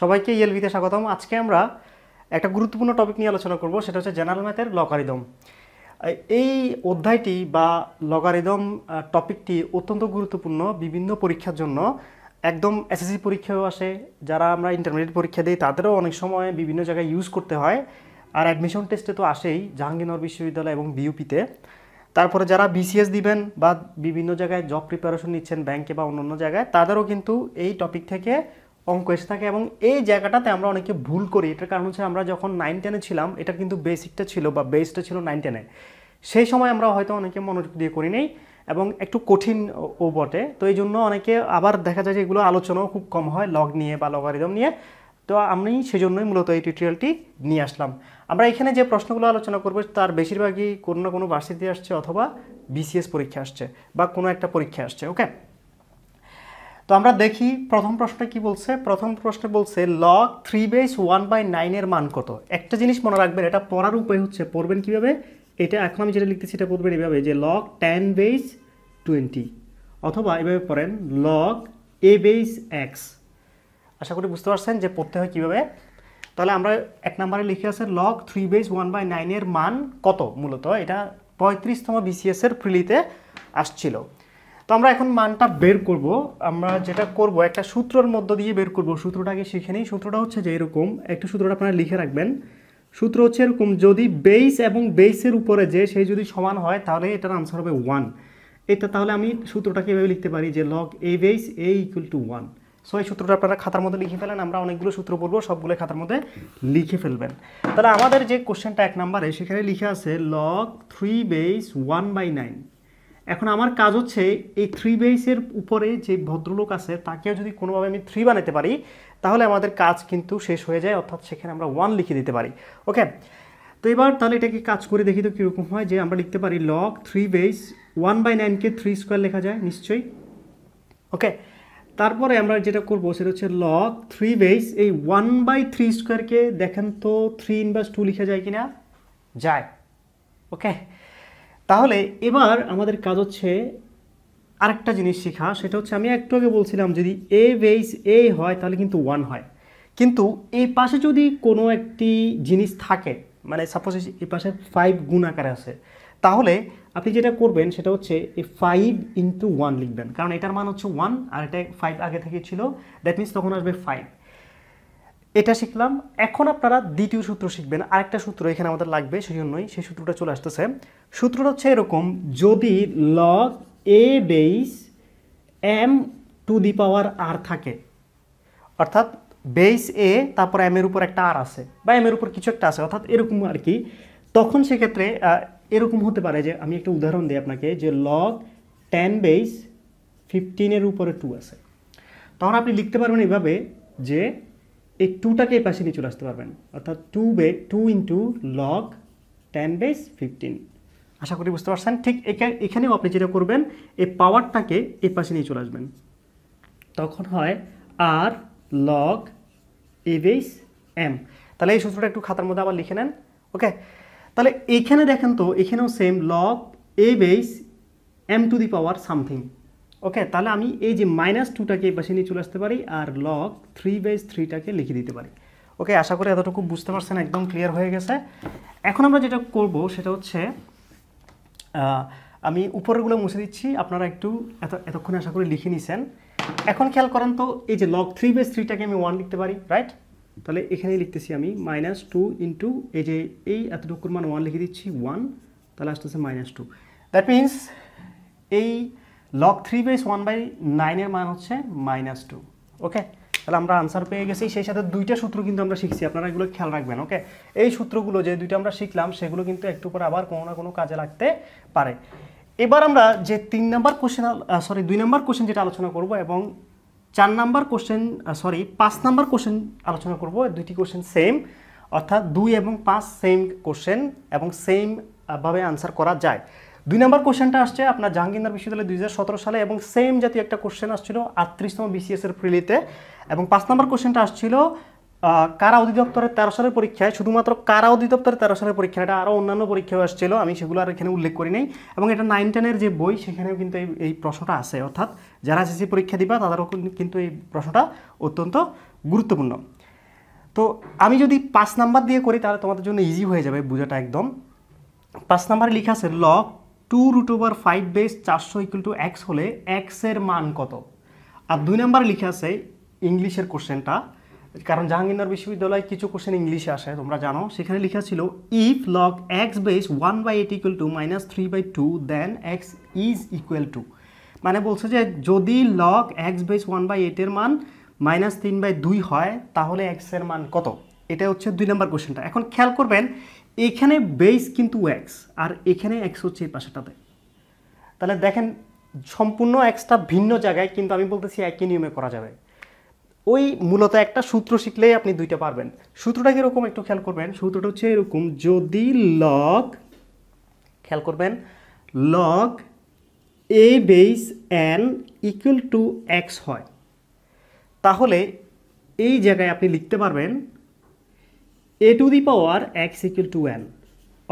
সবাইকে ইএলভিতে স্বাগতম আজকে আমরা একটা গুরুত্বপূর্ণ টপিক নিয়ে আলোচনা করব সেটা হচ্ছে জেনারেল ম্যাথের লকারিদম এই অধ্যায়টি বা লগারিদম টপিকটি অত্যন্ত গুরুত্বপূর্ণ বিভিন্ন পরীক্ষার জন্য একদম এসএসসি পরীক্ষাও আসে যারা আমরা ইন্টারমিডিয়েট পরীক্ষা দিই তাদেরও অনেক সময় বিভিন্ন জায়গায় ইউজ করতে হয় আর অ্যাডমিশন টেস্টে তো আসেই জাহাঙ্গীরনগর বিশ্ববিদ্যালয় এবং বিইউপিতে তারপরে যারা বিসিএস দিবেন বা বিভিন্ন জায়গায় জব প্রিপারেশন নিচ্ছেন ব্যাংকে বা অন্য অন্য জায়গায় তাদেরও কিন্তু এই টপিক থেকে অঙ্ক এসে থাকে এবং এই জায়গাটাতে আমরা অনেকে ভুল করি এটার কারণ হচ্ছে আমরা যখন নাইন টেনে ছিলাম এটা কিন্তু বেসিকটা ছিল বা বেসটা ছিল নাইন টেনে সেই সময় আমরা হয়তো অনেকে মনোযোগ দিয়ে করি নেই এবং একটু কঠিন ও বটে তো এই জন্য অনেকে আবার দেখা যায় যে এগুলো আলোচনাও খুব কম হয় লগ নিয়ে বা লগারিদম নিয়ে তো আমি সেজন্যই মূলত এই টিউটোরিয়ালটি নিয়ে আসলাম আমরা এখানে যে প্রশ্নগুলো আলোচনা করবো তার বেশিরভাগই কোনো না কোনো ভার্সিটি আসছে অথবা বিসিএস পরীক্ষা আসছে বা কোনো একটা পরীক্ষা আসছে ওকে তো আমরা দেখি প্রথম প্রশ্নে কি বলছে প্রথম প্রশ্নে বলছে log three base one by নাইনের মান কত একটা জিনিস মনে রাখবেন এটা পড়ার উপায় হচ্ছে পড়বেন কিভাবে এটা এখন আমি যেটা লিখতেছি এটা পড়বেন এভাবে যে লক টেন বেস টোয়েন্টি অথবা এভাবে পড়েন লগ এ বেস এক্স আশা করি বুঝতে পারছেন যে পড়তে হয় কীভাবে তাহলে আমরা এক নম্বরে লিখে আছে log three base one by নাইনের মান কত মূলত এটা পঁয়ত্রিশতম বিসিএসের ফ্রিলিতে আসছিল তো আমরা এখন মানটা বের করব আমরা যেটা করব একটা সূত্রের মধ্য দিয়ে বের করব সূত্রটাকে শিখে নিই সূত্রটা হচ্ছে যে এরকম একটা সূত্রটা আপনারা লিখে রাখবেন সূত্র হচ্ছে এরকম যদি বেস এবং বেসের উপরে যে সেই যদি সমান হয় তাহলে এটার আনসার হবে ওয়ান এটা তাহলে আমি সূত্রটাকে এভাবে লিখতে পারি যে log a base a equal to one so এই সূত্রটা আপনারা খাতার মধ্যে লিখে ফেলেন আমরা অনেকগুলো সূত্র পড়ব সবগুলো খাতার মধ্যে লিখে ফেলবেন তাহলে আমাদের যে কোশ্চেনটা এক নাম্বারে সেখানে লিখে আছে log three base one by nine এখন আমার কাজ হচ্ছে এই থ্রি বেসের উপরে যে ভদ্রলোক আছে তাকেও যদি কোনোভাবে আমি থ্রি বানাতে পারি তাহলে আমাদের কাজ কিন্তু শেষ হয়ে যায় অর্থাৎ সেখানে আমরা ওয়ান লিখে দিতে পারি ওকে তো এবার তাহলে এটাকে কাজ করে দেখি তো কীরকম হয় যে আমরা লিখতে পারি log three base one by নাইনকে থ্রি স্কোয়ার লেখা যায় নিশ্চয়ই ওকে তারপরে আমরা যেটা করব সেটা হচ্ছে লগ থ্রি বেস এই ওয়ান বাই থ্রি স্কোয়ারকে দেখেন তো থ্রি ইনভার্স টু লিখা যায় কি না যায় ওকে তাহলে এবার আমাদের কাজ হচ্ছে আরেকটা জিনিস শেখা সেটা হচ্ছে আমি একটু আগে বলছিলাম যদি এ বেস এ হয় তাহলে কিন্তু ওয়ান হয় কিন্তু এই পাশে যদি কোনো একটি জিনিস থাকে মানে সাপোজ এই পাশে ফাইভ গুণ আকারে আছে তাহলে আপনি যেটা করবেন সেটা হচ্ছে এই ফাইভ ইন্টু ওয়ান লিখবেন কারণ এটার মান হচ্ছে ওয়ান আর এটা ফাইভ আগে থেকে ছিল দ্যাট মিনস তখন আসবে ফাইভ এটা শিখলাম এখন আপনারা দ্বিতীয় সূত্র শিখবেন আরেকটা সূত্র এখানে আমাদের লাগবে সেই জন্যই সেই সূত্রটা চলে আসতেছে সূত্রটা হচ্ছে এরকম যদি log a base m to the power r থাকে অর্থাৎ বেস এ তারপর এম এর উপর একটা আর আছে বা এম এর উপর কিছু একটা আছে অর্থাৎ এরকম আর কি তখন সেক্ষেত্রে এরকম হতে পারে যে আমি একটা উদাহরণ দিই আপনাকে যে লগ টেন বেস ফিফটিনের উপরে টু আছে তখন আপনি লিখতে পারবেন এভাবে যে এই টুটাকে এই পাশে নিয়ে চলে আসতে পারবেন অর্থাৎ two by two into log ten base fifteen আশা করি বুঝতে পারছেন ঠিক এখানেও আপনি যেটা করবেন এই পাওয়ারটাকে এই পাশে নিয়ে চলে আসবেন তখন হয় আর লগ এ বেস এম তাহলে এই সূত্রটা একটু খাতার মধ্যে আবার লিখে নেন ওকে তাহলে এখানে দেখেন তো এখানেও same log a base m to the power something okay তাহলে আমি এই যে মাইনাস টুটাকে এই পাশে নিয়ে চলে আসতে পারি আর লগ থ্রি বাইজ থ্রিটাকে লিখে দিতে পারি ওকে আশা করি এতটুকু বুঝতে পারছেন একদম ক্লিয়ার হয়ে গেছে এখন আমরা যেটা করব সেটা হচ্ছে আমি উপরেরগুলো মুছে দিচ্ছি আপনারা একটু এত এতক্ষণে আশা করি লিখে নিছেন এখন খেয়াল করেন তো এই যে লগ থ্রি বেস থ্রিটাকে আমি ওয়ান লিখতে পারি রাইট তাহলে এখানেই লিখতেছি আমি মাইনাস টু ইন্টু এই যে এই এতটুকুর মান ওয়ান লিখে দিচ্ছি ওয়ান তাহলে আসতেছে মাইনাস টু দ্যাট মিনস এই log three base one by নাইনের মান হচ্ছে মাইনাস টু ওকে তাহলে আমরা আনসার পেয়ে গেছি সেই সাথে দুইটা সূত্র কিন্তু আমরা শিখছি আপনারা এগুলো খেয়াল রাখবেন ওকে এই সূত্রগুলো যে দুইটা আমরা শিখলাম সেগুলো কিন্তু একটু পরে আবার কোনো না কোনো কাজে লাগতে পারে এবার আমরা যে তিন নাম্বার কোশ্চেন সরি দুই নাম্বার কোশ্চেন যেটা আলোচনা করব এবং চার নাম্বার কোশ্চেন সরি পাঁচ নাম্বার কোশ্চেন আলোচনা করব দুইটি কোশ্চেন সেম অর্থাৎ দুই এবং পাঁচ সেম কোশ্চেন এবং সেম ভাবে আনসার করা যায় দুই নম্বর কোশ্চেনটা আসছে আপনার জাহাঙ্গীরনাথ বিশ্ববিদ্যালয় দুই সালে এবং সেম জাতীয় একটা কোশ্চেন আসছিল আটত্রিশতম বিসিএসের প্রিলিতে এবং পাঁচ নম্বর কোশ্চেনটা আসছিল কারা অধিদপ্তরের তেরো সালের পরীক্ষায় শুধুমাত্র কারা অধিদপ্তরের তেরো সালের পরীক্ষা এটা আরও অন্যান্য পরীক্ষাও আসছিল আমি সেগুলো আর এখানে উল্লেখ করি নাই এবং এটা নাইন টেনের যে বই সেখানেও কিন্তু এই এই প্রশ্নটা আছে অর্থাৎ যারা সিসি পরীক্ষা দিবা তাদেরও কিন্তু এই প্রশ্নটা অত্যন্ত গুরুত্বপূর্ণ তো আমি যদি পাঁচ নাম্বার দিয়ে করি তাহলে তোমাদের জন্য ইজি হয়ে যাবে বোঝাটা একদম পাঁচ নাম্বারে লেখা আছে log two root over five base চারশো ইকুয়াল টু এক্স হলে এক্সের মান কত আর দুই নাম্বার লিখে আছে ইংলিশের কোশ্চেনটা কারণ জাহাঙ্গীরনগর বিশ্ববিদ্যালয়ে কিছু কোশ্চেন ইংলিশে আসে তোমরা জানো সেখানে লেখা ছিল if log x base one by eight equal to minus three by two then x is equal to মানে বলছে যে যদি log x base one by এইটের মান মাইনাস তিন বাই দুই হয় তাহলে এক্সের মান কত এটা হচ্ছে দুই নম্বর কোশ্চেনটা এখন খেয়াল করবেন এখানে বেস কিন্তু এক্স আর এখানে এক্স হচ্ছে এই পাশেটাতে তাহলে দেখেন সম্পূর্ণ এক্সটা ভিন্ন জায়গায় কিন্তু আমি বলতেছি একই নিয়মে করা যাবে ওই মূলত একটা সূত্র শিখলেই আপনি দুইটা পারবেন সূত্রটা কীরকম একটু খেয়াল করবেন সূত্রটা হচ্ছে এরকম যদি লগ খেয়াল করবেন log a base n equal to x হয় তাহলে এই জায়গায় আপনি লিখতে পারবেন a to the power x equal to n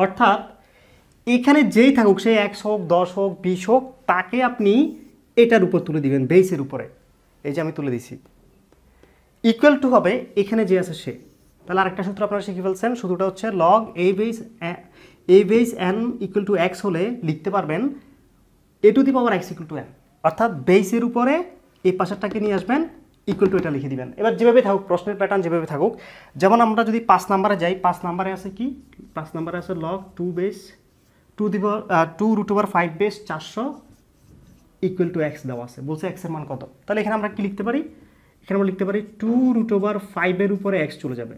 অর্থাৎ এখানে যেই থাকুক সে একশো হোক দশ হোক বিশ হোক তাকে আপনি এটার উপর তুলে দিবেন বেসের উপরে এই যে আমি তুলে দিছি ইকুয়াল টু হবে এখানে যে আছে সে তাহলে আরেকটা সূত্র আপনারা শিখে ফেলছেন সূত্রটা হচ্ছে log a base a base n equal to x হলে লিখতে পারবেন a to the power x equal to n অর্থাৎ বেসের উপরে এই পাশারটাকে নিয়ে আসবেন ইকুয়াল টু এটা লিখে দিবেন এবার যেভাবে থাকুক প্রশ্নের প্যাটার্ন যেভাবে থাকুক যেমন আমরা যদি পাঁচ নাম্বারে যাই পাঁচ নাম্বারে আছে কি পাঁচ নাম্বারে আছে লগ টু বেস টু দিব two root over five base চারশো ইকুয়াল টু এক্স দেওয়া আছে বলছে এক্সের মান কত তাহলে এখানে আমরা কি লিখতে পারি এখানে আমরা লিখতে পারি টু রুট ওভার ফাইভের উপরে এক্স চলে যাবে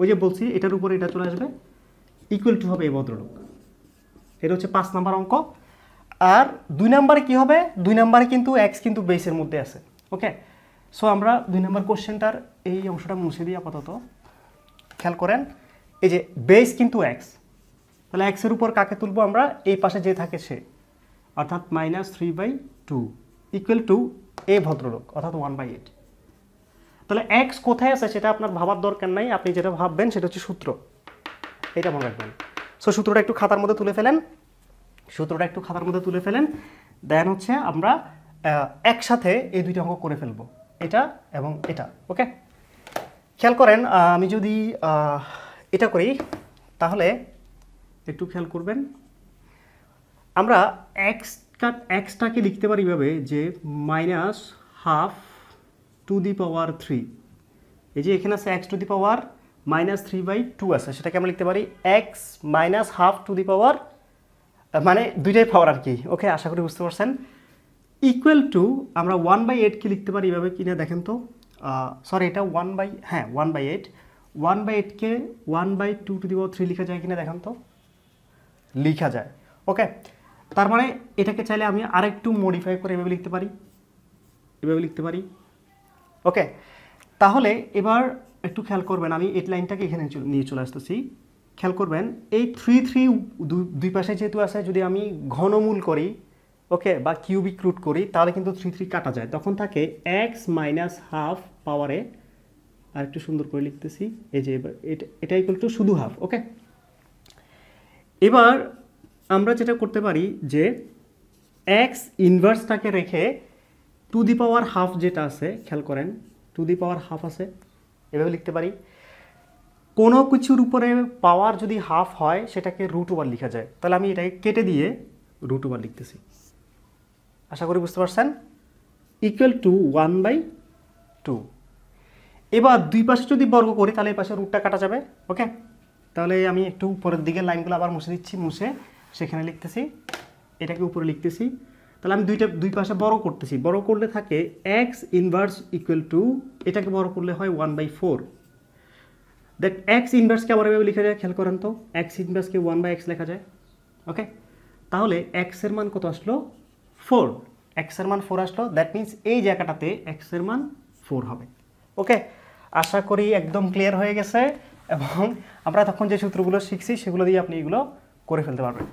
ওই যে বলছি এটার উপরে এটা চলে আসবে ইকুয়াল টু হবে এই ভদ্রলোক এটা হচ্ছে পাঁচ নাম্বার অঙ্ক আর দুই নাম্বারে কি হবে দুই নাম্বারে কিন্তু এক্স কিন্তু বেসের মধ্যে আছে ওকে সো আমরা দুই নম্বর কোশ্চেনটার এই অংশটা মুছে দিই আপাতত খেয়াল করেন এই যে বেস কিন্তু এক্স তাহলে এক্সের উপর কাকে তুলবো আমরা এই পাশে যে থাকে সে অর্থাৎ minus three by two equal to a ভদ্রলোক অর্থাৎ ওয়ান বাই এইট তাহলে এক্স কোথায় আছে সেটা আপনার ভাবার দরকার নাই আপনি যেটা ভাববেন সেটা হচ্ছে সূত্র এটা মনে রাখবেন সো সূত্রটা একটু খাতার মধ্যে তুলে ফেলেন সূত্রটা একটু খাতার মধ্যে তুলে ফেলেন দেন হচ্ছে আমরা একসাথে এই দুইটা অঙ্ক করে ফেলবো এটা এবং এটা ওকে খেয়াল করেন আমি যদি এটা করি তাহলে একটু খেয়াল করবেন আমরা এক্সটা এক্সটাকে লিখতে পারি এভাবে যে minus half to the power three এই যে এখানে আছে x to the power minus three by two আছে সেটাকে আমরা লিখতে পারি x minus half to the power মানে দুইটাই পাওয়ার আর কি ওকে আশা করি বুঝতে পারছেন ইকুয়াল টু আমরা ওয়ান বাই এইটকে লিখতে পারি এভাবে কিনে দেখেন তো সরি এটা ওয়ান বাই হ্যাঁ one by eight one by এইটকে one by two to the three লেখা যায় কিনা দেখেন তো লিখা যায় ওকে তার মানে এটাকে চাইলে আমি আরেকটু মডিফাই করে এভাবে লিখতে পারি এভাবে লিখতে পারি ওকে তাহলে এবার একটু খেয়াল করবেন আমি এইট লাইনটাকে এখানে নিয়ে চলে আসতেছি খেয়াল করবেন এই থ্রি থ্রি দুই পাশে যেহেতু আছে যদি আমি ঘনমূল করি ওকে বা কিউবিক রুট করি তাহলে কিন্তু থ্রি থ্রি কাটা যায় তখন থাকে এক্স মাইনাস হাফ পাওয়ারে আর একটু সুন্দর করে লিখতেছি এই যে এবার এটা ইকুয়াল টু শুধু হাফ ওকে এবার আমরা যেটা করতে পারি যে এক্স ইনভার্সটাকে রেখে টু দি পাওয়ার হাফ যেটা আছে খেয়াল করেন টু দি পাওয়ার হাফ আছে এভাবে লিখতে পারি কোনো কিছুর উপরে পাওয়ার যদি হাফ হয় সেটাকে রুট ওভার লিখা যায় তাহলে আমি এটাকে কেটে দিয়ে রুট ওভার লিখতেছি আশা করি বুঝতে পারছেন equal to one by two এবার দুই পাশে যদি বর্গ করি তাহলে এই পাশে রুটটা কাটা যাবে ওকে তাহলে আমি একটু উপরের দিকে লাইনগুলো আবার মুছে দিচ্ছি মুছে সেখানে লিখতেছি এটাকে উপরে লিখতেছি তাহলে আমি দুইটা দুই পাশে বড় করতেছি বড় করলে থাকে এক্স ইনভার্স ইকুয়াল টু এটাকে বড় করলে হয় ওয়ান বাই ফোর দেখ এক্স ইনভার্সকে আবার এভাবে লেখা যায় খেয়াল করেন তো এক্স ইনভার্সকে ওয়ান বাই এক্স লেখা যায় ওকে তাহলে এক্সের মান কত আসলো ফোর এক্সের মান ফোর আসলো দ্যাট মিন্স এই জায়গাটাতে এক্সের মান ফোর হবে ওকে আশা করি একদম ক্লিয়ার হয়ে গেছে এবং আমরা তখন যে সূত্রগুলো শিখছি সেগুলো দিয়ে আপনি এগুলো করে ফেলতে পারবেন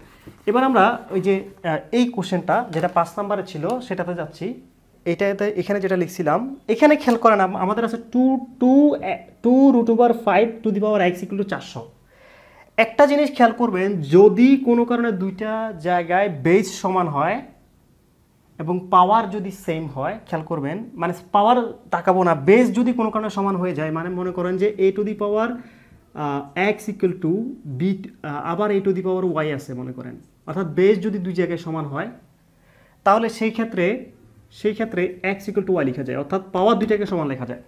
এবার আমরা ওই যে এই কোশ্চেনটা যেটা পাঁচ নাম্বারে ছিল সেটাতে যাচ্ছি এটাতে এখানে যেটা লিখছিলাম এখানে খেয়াল করেন আমাদের আছে two to two root over five to the power x equal to চারশো একটা জিনিস খেয়াল করবেন যদি কোনো কারণে দুইটা জায়গায় বেজ সমান হয় এবং পাওয়ার যদি সেম হয় খেয়াল করবেন মানে পাওয়ার তাকাবো না বেস যদি কোনো কারণে সমান হয়ে যায় মানে মনে করেন যে a to the power x equal to b আবার a to the power y আছে মনে করেন অর্থাৎ বেস যদি দুই জায়গায় সমান হয় তাহলে সেই ক্ষেত্রে সেই ক্ষেত্রে এক্স ইকুয়াল টু ওয়াই লেখা যায় অর্থাৎ পাওয়ার দুইটাকে সমান লেখা যায়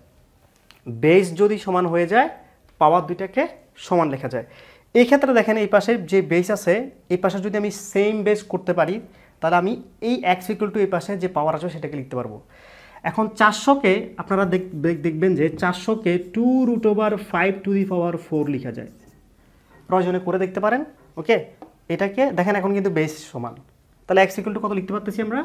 বেস যদি সমান হয়ে যায় পাওয়ার দুইটাকে সমান লেখা যায় এই ক্ষেত্রে দেখেন এই পাশে যে বেস আছে এই পাশে যদি আমি সেম বেস করতে পারি তাহলে আমি এই এক্স ইকুয়াল টু এই পাশে যে পাওয়ার আছে সেটাকে লিখতে পারবো এখন চারশোকে আপনারা দেখবেন যে চারশোকে two root over five to the power four লিখা যায় প্রয়োজনে করে দেখতে পারেন ওকে এটাকে দেখেন এখন কিন্তু বেশ সমান তাহলে এক্স ইকুয়াল টু কত লিখতে পারতেছি আমরা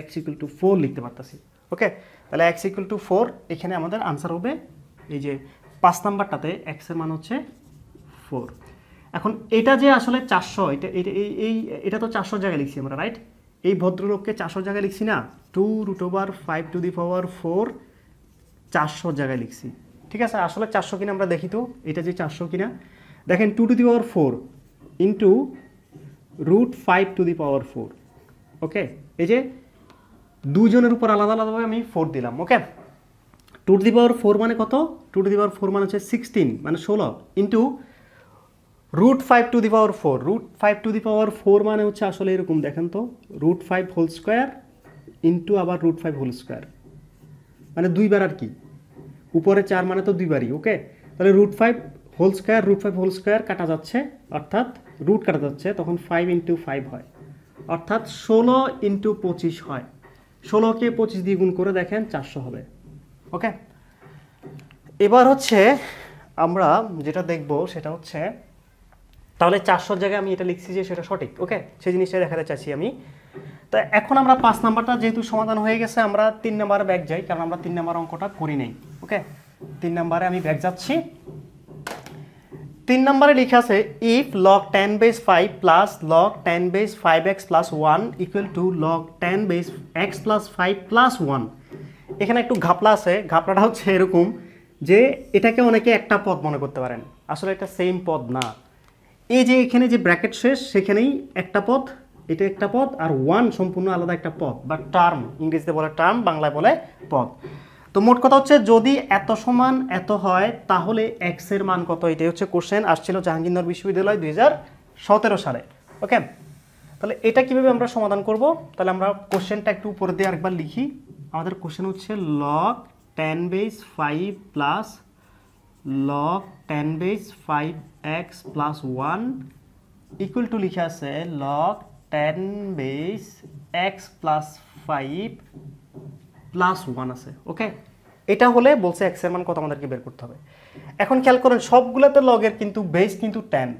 এক্স ইকুয়াল টু ফোর লিখতে পারতেছি ওকে তাহলে এক্স ইকুয়াল টু ফোর এখানে আমাদের আনসার হবে এই যে পাঁচ নাম্বারটাতে এক্সের মান হচ্ছে ফোর এখন এটা যে আসলে চারশো এটা এই এটা তো চারশো জায়গায় লিখছি আমরা রাইট এই ভদ্রলোককে চারশো জায়গায় লিখছি না two root over five to the power four চারশো জায়গায় লিখছি ঠিক আছে আসলে চারশো কিনা আমরা দেখি তো এটা যে চারশো কিনা দেখেন two to the power four into root five to the power four okay এই যে দুজনের উপর আলাদা আলাদাভাবে আমি ফোর দিলাম okay two to the power four মানে কত two to the power four মানে হচ্ছে সিক্সটিন মানে ষোলো into root five to the power four root five to the power four মানে হচ্ছে আসলে এরকম দেখেন তো root five whole square into আবার রুট ফাইভ হোল স্কোয়ার মানে দুইবার আর কি উপরে চার মানে তো দুইবারই ওকে তাহলে root five whole square root five whole square কাটা যাচ্ছে অর্থাৎ রুট কাটা যাচ্ছে তখন ফাইভ ইন্টু ফাইভ হয় অর্থাৎ ষোলো ইন্টু পঁচিশ হয় ষোলোকে পঁচিশ দিয়ে গুণ করে দেখেন চারশো হবে ওকে এবার হচ্ছে আমরা যেটা দেখব সেটা হচ্ছে তাহলে চারশোর জায়গায় আমি এটা লিখছি যে সেটা সঠিক ওকে সেই জিনিসটা দেখাতে চাইছি আমি তো এখন আমরা পাঁচ নাম্বারটা যেহেতু সমাধান হয়ে গেছে আমরা তিন নাম্বারে ব্যাগ যাই কারণ আমরা তিন নাম্বার অঙ্কটা করি নাই ওকে তিন নাম্বারে আমি ব্যাগ যাচ্ছি তিন নাম্বারে লিখে আছে if log ten base five plus log ten base five x plus one equal to log ten base x plus five plus one এখানে একটু ঘাপলা আছে ঘাপলাটা হচ্ছে এরকম যে এটাকে অনেকে একটা পদ মনে করতে পারেন আসলে এটা সেম পদ না এই যে এখানে যে ব্র্যাকেট শেষ সেখানেই একটা পথ এটা একটা পথ আর ওয়ান সম্পূর্ণ আলাদা একটা পথ বা টার্ম ইংরেজিতে বলে টার্ম বাংলায় বলে পথ তো মোট কথা হচ্ছে যদি এত সমান এত হয় তাহলে এক্সের মান কত এটাই হচ্ছে কোশ্চেন আসছিল জাহাঙ্গীরনগর বিশ্ববিদ্যালয় দুই সালে ওকে তাহলে এটা কিভাবে আমরা সমাধান করব তাহলে আমরা কোশ্চেনটা একটু উপরে দিয়ে আরেকবার লিখি আমাদের কোশ্চেন হচ্ছে log ten base five plus log ten base five x plus one equal to লিখা আছে log ten base x plus five plus one আছে ওকে এটা হলে বলছে এক্সের মান কত আমাদেরকে বের করতে হবে এখন খেয়াল করেন সবগুলোতে লগের কিন্তু বেস কিন্তু টেন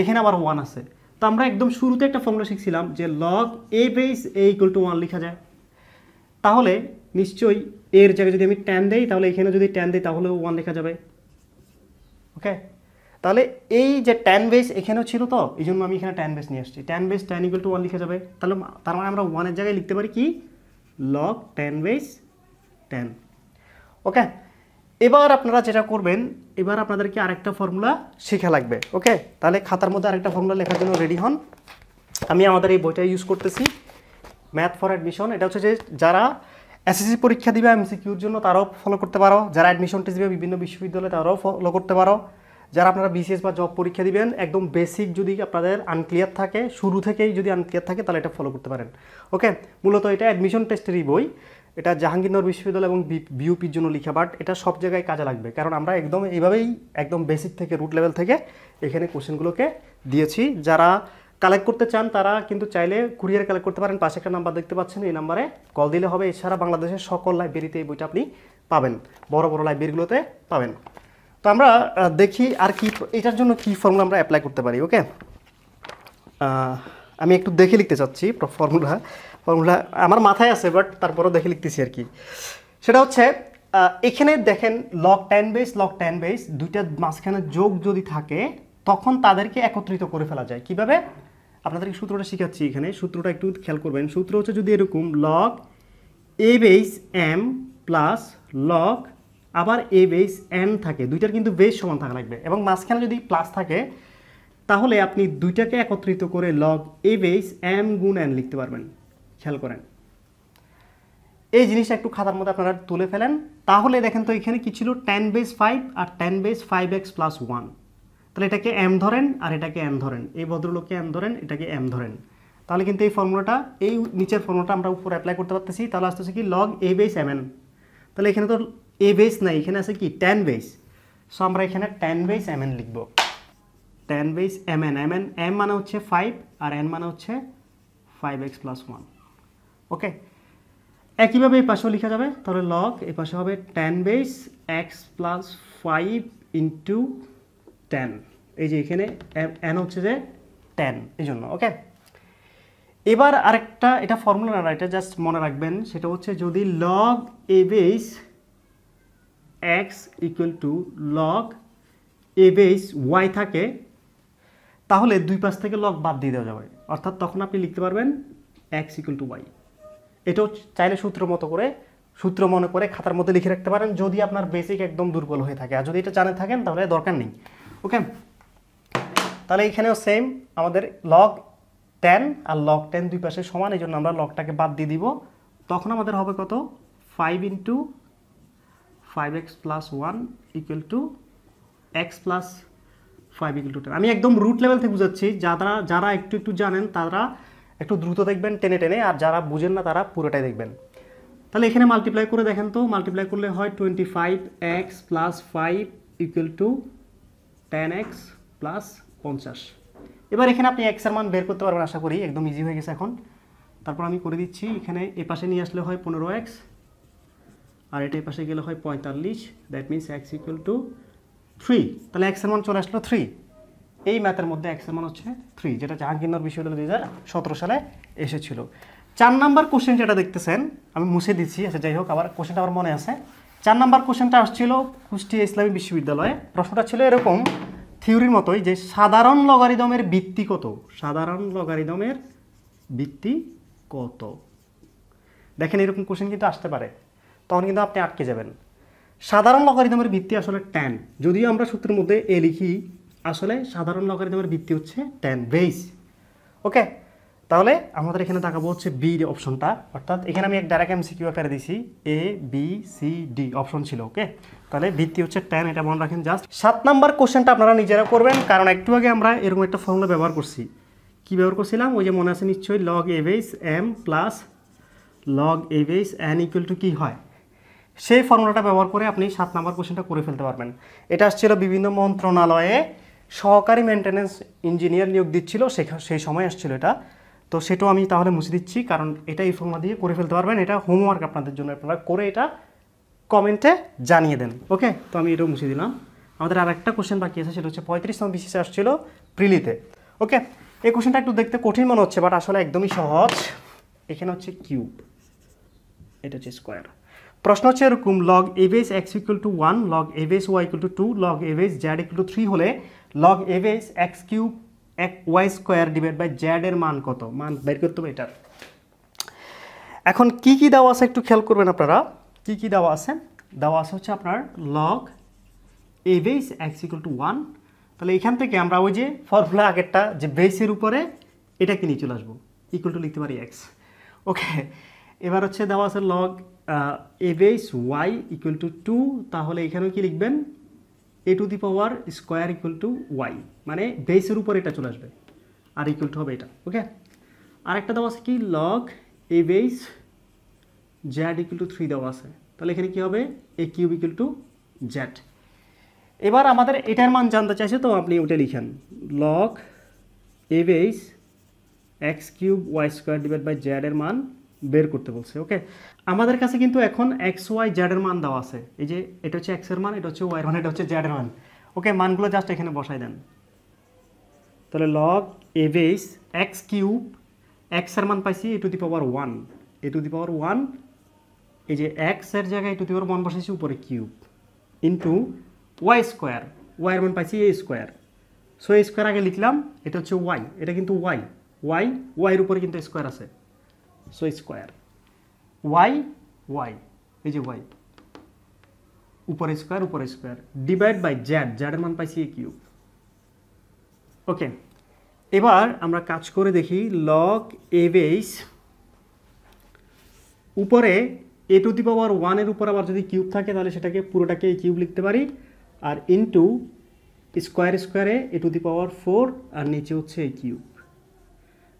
এখানে আবার ওয়ান আছে তো আমরা একদম শুরুতে একটা ফর্মুলা শিখছিলাম যে log a base a equal to one লেখা যায় তাহলে নিশ্চয়ই এর জায়গায় যদি আমি টেন দেই তাহলে এখানে যদি টেন দেই তাহলে ওয়ান লেখা যাবে ওকে তাহলে এই যে ট্যান বেস এখানেও ছিল তো এই জন্য আমি এখানে ট্যান বেস নিয়ে আসছি ten base ten equal to one লিখে যাবে তাহলে তার মানে আমরা ওয়ানের জায়গায় লিখতে পারি কি log ten base ten okay এবার আপনারা যেটা করবেন এবার আপনাদেরকে আরেকটা ফর্মুলা শেখা লাগবে ওকে তাহলে খাতার মধ্যে আরেকটা ফর্মুলা লেখার জন্য রেডি হন আমি আমাদের এই বইটা ইউজ করতেছি ম্যাথ ফর অ্যাডমিশন এটা হচ্ছে যে যারা এসএসসি পরীক্ষা দিবে এমসিকিউর জন্য তারাও ফলো করতে পারো যারা অ্যাডমিশন টেস্ট দিবে বিভিন্ন বিশ্ববিদ্যালয়ে তারাও ফলো করতে পারো যারা আপনারা বিসিএস বা জব পরীক্ষা দিবেন একদম বেসিক যদি আপনাদের আনক্লিয়ার থাকে শুরু থেকেই যদি আনক্লিয়ার থাকে তাহলে এটা ফলো করতে পারেন ওকে মূলত এটা অ্যাডমিশন টেস্টেরই বই এটা জাহাঙ্গীরনগর বিশ্ববিদ্যালয় এবং বিউপির জন্য লিখা বাট এটা সব জায়গায় কাজে লাগবে কারণ আমরা একদম এইভাবেই একদম বেসিক থেকে রুট লেভেল থেকে এখানে কোশ্চেনগুলোকে দিয়েছি যারা কালেক্ট করতে চান তারা কিন্তু চাইলে কুরিয়ার কালেক্ট করতে পারেন পাশে একটা নাম্বার দেখতে পাচ্ছেন এই নাম্বারে কল দিলে হবে এছাড়া বাংলাদেশের সকল লাইব্রেরিতে এই বইটা আপনি পাবেন বড় বড় লাইব্রেরিগুলোতে পাবেন তো আমরা দেখি আর কি এটার জন্য কি ফর্মুলা আমরা অ্যাপ্লাই করতে পারি ওকে আমি একটু দেখে লিখতে চাচ্ছি ফর্মুলা ফর্মুলা আমার মাথায় আছে বাট তারপরও দেখে লিখতেছি আর কি সেটা হচ্ছে এখানে দেখেন log ten base log ten base দুইটার মাঝখানে যোগ যদি থাকে তখন তাদেরকে একত্রিত করে ফেলা যায় কিভাবে আপনাদেরকে সূত্রটা শেখাচ্ছি এখানে সূত্রটা একটু খেয়াল করবেন সূত্র হচ্ছে যদি এরকম log a base m plus log আবার এ বেস এন থাকে দুইটার কিন্তু বেস সমান থাকা লাগবে এবং মাঝখানে যদি প্লাস থাকে তাহলে আপনি দুইটাকে একত্রিত করে লগ এ বেস এম গুণ এন লিখতে পারবেন খেয়াল করেন এই জিনিসটা একটু খাতার মধ্যে আপনারা তুলে ফেলেন তাহলে দেখেন তো এখানে কি ছিল টেন বেস ফাইভ আর ten base five x plus one তাহলে এটাকে এম ধরেন আর এটাকে এম ধরেন এই ভদ্রলোককে এম ধরেন এটাকে এম ধরেন তাহলে কিন্তু এই ফর্মুলাটা এই নিচের ফর্মুলাটা আমরা উপর অ্যাপ্লাই করতে পারতেছি তাহলে আসতেছে কি log a base m n তাহলে এখানে তো এ বেস নাই এখানে আছে কি টেন বেস সো আমরা এখানে টেন বেস এম এন লিখব ten base m n m n m মানে হচ্ছে ফাইভ আর এন মানে হচ্ছে five x plus one okay একইভাবে এই পাশেও লেখা যাবে তাহলে লগ এই পাশে হবে ten base x plus five into ten এই যে এখানে এন হচ্ছে যে টেন এই জন্য ওকে এবার আরেকটা এটা ফর্মুলা না এটা জাস্ট মনে রাখবেন সেটা হচ্ছে যদি log a base x equal to log a base y থাকে তাহলে দুই পাশ থেকে লগ বাদ দিয়ে দেওয়া যাবে অর্থাৎ তখন আপনি লিখতে পারবেন এক্স ইকুয়াল টু ওয়াই এটাও চাইলে সূত্র মতো করে সূত্র মনে করে খাতার মধ্যে লিখে রাখতে পারেন যদি আপনার বেসিক একদম দুর্বল হয়ে থাকে আর যদি এটা জানে থাকেন তাহলে দরকার নেই ওকে তাহলে এখানেও সেম আমাদের লগ টেন আর লগ টেন দুই পাশে সমান এই জন্য আমরা লকটাকে বাদ দিয়ে দিব তখন আমাদের হবে কত five into five x plus one equal to x plus five equal to ten আমি একদম রুট লেভেল থেকে বুঝাচ্ছি যারা যারা একটু একটু জানেন তারা একটু দ্রুত দেখবেন টেনে টেনে আর যারা বুঝেন না তারা পুরোটাই দেখবেন তাহলে এখানে মাল্টিপ্লাই করে দেখেন তো মাল্টিপ্লাই করলে হয় twenty five x plus five equal to ten x plus পঞ্চাশ এবার এখানে আপনি এক্সের মান বের করতে পারবেন আশা করি একদম ইজি হয়ে গেছে এখন তারপর আমি করে দিচ্ছি এখানে এ পাশে নিয়ে আসলে হয় পনেরো এক্স আর এটা এ পাশে গেলে হয় পঁয়তাল্লিশ that means x equal to three তাহলে এক্সের মান চলে আসলো থ্রি এই ম্যাথের মধ্যে এক্সের মান হচ্ছে থ্রি যেটা জাহাঙ্গীরনগর বিশ্ববিদ্যালয় দু সালে এসেছিল চার নাম্বার কোশ্চেন যেটা দেখতেছেন আমি মুছে দিচ্ছি আচ্ছা যাই হোক আবার কোশ্চেনটা আমার মনে আছে চার নাম্বার কোশ্চেনটা আসছিল কুষ্টিয়া ইসলামী বিশ্ববিদ্যালয়ে প্রশ্নটা ছিল এরকম থিওরির মতোই যে সাধারণ লগারিদমের ভিত্তি কত সাধারণ লগারিদমের ভিত্তি কত দেখেন এরকম কোশ্চেন কিন্তু আসতে পারে তখন কিন্তু আপনি আটকে যাবেন সাধারণ লগারিদমের ভিত্তি আসলে ট্যান যদিও আমরা সূত্রের মধ্যে এ লিখি আসলে সাধারণ লগারিদমের ভিত্তি হচ্ছে ট্যান বেইস ওকে তাহলে আমাদের এখানে তাকাবো হচ্ছে বি অপশনটা অর্থাৎ এখানে আমি এক ডাইরেক্ট এম সিকিউ আকারে দিছি A B C D option ছিল ওকে তাহলে ভিত্তি হচ্ছে টেন এটা মনে রাখেন জাস্ট সাত নাম্বার কোশ্চেনটা আপনারা নিজেরা করবেন কারণ একটু আগে আমরা এরকম একটা ফর্মুলা ব্যবহার করছি কি ব্যবহার করছিলাম ওই যে মনে আছে নিশ্চয়ই log a base m plus log a base n equal to কী হয় সেই ফর্মুলাটা ব্যবহার করে আপনি সাত নাম্বার কোশ্চেনটা করে ফেলতে পারবেন এটা আসছিল বিভিন্ন মন্ত্রণালয়ে সহকারী মেনটেন্যান্স ইঞ্জিনিয়ার নিয়োগ দিচ্ছিল সেই সময় আসছিল এটা তো সেটাও আমি তাহলে মুছে দিচ্ছি কারণ এটা এই ফর্মা দিয়ে করে ফেলতে পারবেন এটা হোমওয়ার্ক আপনাদের জন্য আপনারা করে এটা কমেন্টে জানিয়ে দেন ওকে তো আমি এটাও মুছে দিলাম আমাদের আর একটা কোশ্চেন বাকি আছে সেটা হচ্ছে পঁয়ত্রিশতম বিশেষে আসছিল প্রিলিতে ওকে এই কোশ্চেনটা একটু দেখতে কঠিন মনে হচ্ছে বাট আসলে একদমই সহজ এখানে হচ্ছে কিউব এটা হচ্ছে স্কোয়ার প্রশ্ন হচ্ছে এরকম log base x equal to one log base y equal to two log base z equal to three হলে লগ বেস এক্স কিউব এক y square divide by z এর মান কত মান বের করতে হবে এটার এখন কি কি দেওয়া আছে একটু খেয়াল করবেন আপনারা কি কি দেওয়া আছে দেওয়া আছে হচ্ছে আপনার log a base x equal to one তাহলে এখান থেকে আমরা ওই যে ফর্মুলা আগেরটা যে বেসের উপরে এটাকে নিয়ে চলে আসবো ইকুয়াল টু লিখতে পারি এক্স ওকে এবার হচ্ছে দেওয়া আছে log a base y equal to two তাহলে এখানেও কি লিখবেন a to the power square equal to y মানে বেসের উপর এটা চলে আসবে আর ইকুয়াল টু হবে এটা ওকে আর একটা দেওয়া আছে কি log a base z equal to three দেওয়া আছে তাহলে এখানে কি হবে a cube equal to z এবার আমাদের এটার মান জানতে চাইছে তো আপনি ওটা লিখেন log a base x cube y square divide by জ্যাডের মান বের করতে বলছে ওকে আমাদের কাছে কিন্তু এখন এক্স ওয়াই জ্যাডের মান দেওয়া আছে এই যে এটা হচ্ছে এক্সের মান এটা হচ্ছে ওয়াইয়ের মান এটা হচ্ছে জ্যাডের মান ওকে মানগুলো জাস্ট এখানে বসাই দেন তাহলে লগ বেস এক্স কিউব এক্সের মান পাইছি a to the power one a to the power one এই যে এক্সের জায়গায় এ টু দি পাওয়ার ওয়ান বসাইছি উপরে কিউব ইন্টু ওয়াই স্কোয়ার ওয়াইয়ের মান পাইছি a square so a square আগে লিখলাম এটা হচ্ছে ওয়াই এটা কিন্তু ওয়াই ওয়াই ওয়াইয়ের উপরে কিন্তু স্কোয়ার আছে সো স্কোয়ার ওয়াই ওয়াই এই যে ওয়াই উপরে স্কোয়ার উপরে স্কোয়ার ডিভাইড বাই জ্যাড জ্যাডের মান পাইছি এ কিউব ওকে এবার আমরা কাজ করে দেখি লক এ বেস উপরে এ টু দি পাওয়ার ওয়ানের উপর আবার যদি কিউব থাকে তাহলে সেটাকে পুরোটাকে এই কিউব লিখতে পারি আর ইনটু স্কোয়ার স্কোয়ারে এ টু দি পাওয়ার ফোর আর নিচে হচ্ছে এই কিউব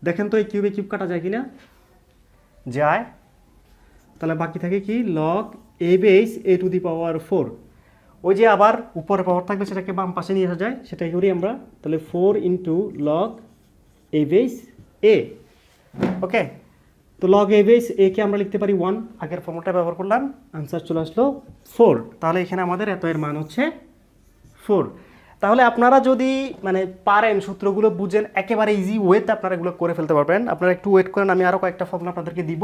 দেখেন তো এই কিউবে কিউব কাটা যায় কিনা যায় তাহলে বাকি থাকে কি log a base a to the power four ওই যে আবার উপরে পাওয়ার থাকবে সেটাকে বাম পাশে নিয়ে আসা যায় সেটাই করি আমরা তাহলে four into log a base a okay তো লগ এ বেস এ কে আমরা লিখতে পারি ওয়ান আগের ফর্মটা ব্যবহার করলাম আনসার চলে আসলো ফোর তাহলে এখানে আমাদের এত এর মান হচ্ছে ফোর তাহলে আপনারা যদি মানে পারেন সূত্রগুলো বুঝেন একেবারে ইজি ওয়েতে আপনারা এগুলো করে ফেলতে পারবেন আপনারা একটু ওয়েট করেন আমি আরও কয়েকটা ফর্মুলা আপনাদেরকে দিব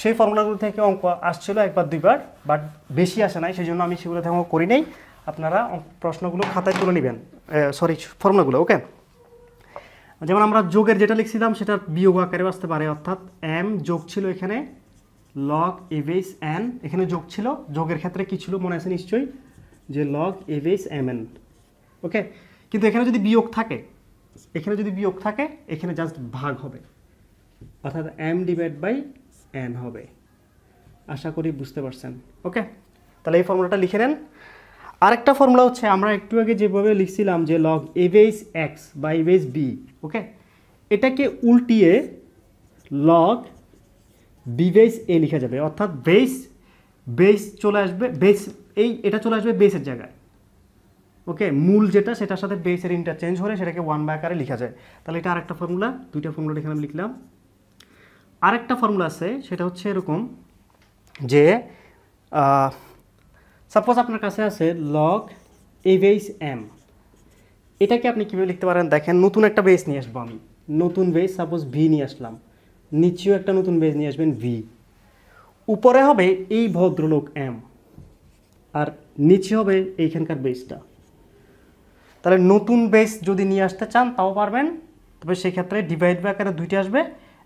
সেই ফর্মুলাগুলো থেকে অঙ্ক আসছিল একবার দুইবার বাট বেশি আসে নাই সেই জন্য আমি সেগুলো থেকে করি নাই আপনারা প্রশ্নগুলো খাতায় তুলে নেবেন সরি ফর্মুলাগুলো ওকে যেমন আমরা যোগের যেটা লিখছিলাম সেটা বিয়োগ আকারে আসতে পারে অর্থাৎ এম যোগ ছিল এখানে লগ এভেস এন এখানে যোগ ছিল যোগের ক্ষেত্রে কী ছিল মনে আছে নিশ্চয়ই যে log a base m n okay কিন্তু এখানে যদি বিয়োগ থাকে এখানে যদি বিয়োগ থাকে এখানে জাস্ট ভাগ হবে অর্থাৎ এম ডিভাইড বাই এন হবে আশা করি বুঝতে পারছেন ওকে তাহলে এই ফর্মুলাটা লিখে নেন আরেকটা ফর্মুলা হচ্ছে আমরা একটু আগে যেভাবে লিখছিলাম যে লগ এভেস এক্স বা এভেস বি ওকে এটাকে উল্টিয়ে লগ বিবেস এ লিখা যাবে অর্থাৎ বেস বেস চলে আসবে বেস এই এটা চলে আসবে বেসের জায়গায় ওকে মূল যেটা সেটার সাথে বেসের ইন্টারচেঞ্জ হলে সেটাকে ওয়ান বাই আকারে লিখা যায় তাহলে এটা আরেকটা ফর্মুলা দুইটা ফর্মুলা এখানে আমি লিখলাম আরেকটা ফর্মুলা আছে সেটা হচ্ছে এরকম যে সাপোজ আপনার কাছে আছে লগ এ বেস এম এটাকে আপনি কীভাবে লিখতে পারেন দেখেন নতুন একটা বেস নিয়ে আসবো আমি নতুন বেস সাপোজ ভি নিয়ে আসলাম নিচেও একটা নতুন বেস নিয়ে আসবেন ভি উপরে হবে এই ভদ্রলোক এম আর নিচে হবে এইখানকার বেসটা তাহলে নতুন বেস যদি নিয়ে আসতে চান তাও পারবেন তবে সেক্ষেত্রে ডিভাইড বাই আকারে আসবে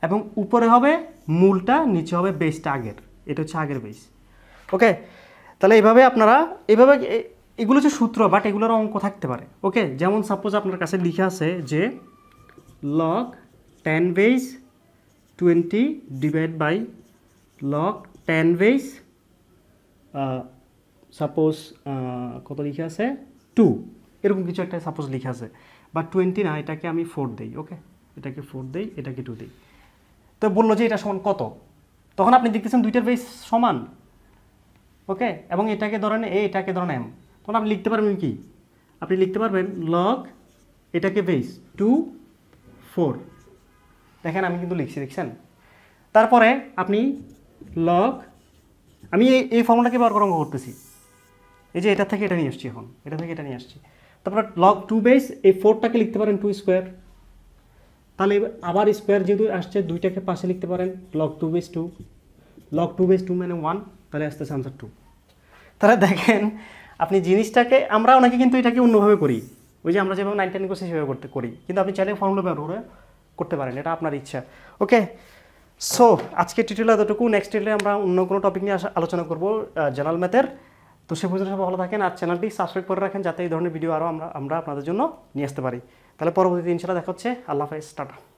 এবং উপরে হবে মূলটা নিচে হবে বেসটা আগের এটা হচ্ছে আগের বেস ওকে তাহলে এভাবে আপনারা এভাবে এগুলো হচ্ছে সূত্র বাট এগুলোর অঙ্ক থাকতে পারে ওকে যেমন সাপোজ আপনার কাছে লিখে আছে যে log ten base twenty divide by log ten base suppose কত লিখে আছে টু এরকম কিছু একটা সাপোজ লিখে আছে বা টোয়েন্টি না এটাকে আমি ফোর দিই ওকে এটাকে ফোর দিই এটাকে টু দিই তো বললো যে এটা সমান কত তখন আপনি দেখতেছেন দুইটার বেশ সমান ওকে এবং এটাকে ধরেন এ এটাকে ধরেন এম তখন আপনি লিখতে পারবেন কি আপনি লিখতে পারবেন লগ এটাকে বেস টু ফোর দেখেন আমি কিন্তু লিখছি দেখছেন তারপরে আপনি লগ আমি এই এই ফর্মুলাকে ব্যবহার করতেছি এই যে এটা থেকে এটা নিয়ে আসছি এখন এটা থেকে এটা নিয়ে আসছি তারপরে লগ টু বেস এই ফোরটাকে লিখতে পারেন টু স্কোয়ার তাহলে আবার স্কোয়ার যেহেতু আসছে দুইটাকে পাশে লিখতে পারেন log two base two log two base two মানে ওয়ান তাহলে আসতেছে আনসার টু তাহলে দেখেন আপনি জিনিসটাকে আমরা অনেকে কিন্তু এটাকে অন্যভাবে করি ওই যে আমরা যেভাবে নাইন টেন করছি সেভাবে করতে করি কিন্তু আপনি চাইলে ফর্মুলা ব্যবহার করতে পারেন এটা আপনার ইচ্ছা ওকে সো আজকে টিটেল এতটুকু নেক্সট টিটেলে আমরা অন্য কোনো টপিক নিয়ে আলোচনা করব জেনারেল ম্যাথের তো সে পর্যন্ত সবাই ভালো থাকেন আর চ্যানেলটি সাবস্ক্রাইব করে রাখেন যাতে এই ধরনের ভিডিও আরও আমরা আমরা আপনাদের জন্য নিয়ে আসতে পারি তাহলে পরবর্তীতে ইনশাল্লাহ দেখা হচ্ছে আল্লাহ হাফেজ টাটা